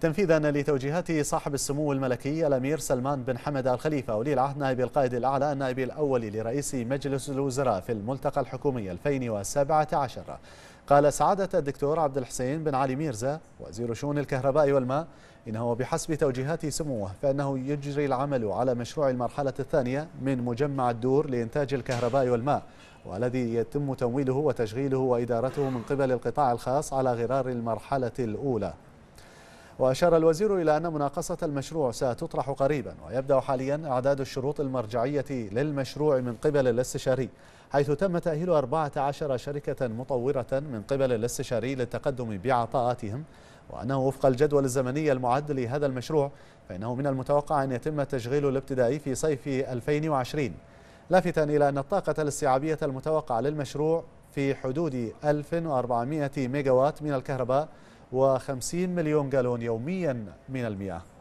تنفيذا لتوجيهات صاحب السمو الملكي الامير سلمان بن حمد الخليفه ولي العهد نائب القائد الاعلى النائب الاول لرئيس مجلس الوزراء في الملتقى الحكومي 2017 قال سعاده الدكتور عبد الحسين بن علي ميرزا وزير شؤون الكهرباء والماء انه بحسب توجيهات سموه فانه يجري العمل على مشروع المرحله الثانيه من مجمع الدور لانتاج الكهرباء والماء والذي يتم تمويله وتشغيله وادارته من قبل القطاع الخاص على غرار المرحله الاولى وأشار الوزير إلى أن مناقصة المشروع ستطرح قريبا ويبدأ حاليا أعداد الشروط المرجعية للمشروع من قبل الاستشاري حيث تم تأهيل 14 شركة مطورة من قبل الاستشاري للتقدم بعطاءاتهم وأنه وفق الجدول الزمني المعد لهذا المشروع فإنه من المتوقع أن يتم التشغيل الابتدائي في صيف 2020 لافتا إلى أن الطاقة الاستيعابية المتوقعة للمشروع في حدود 1400 ميجاوات من الكهرباء وخمسين مليون جالون يوميا من المياه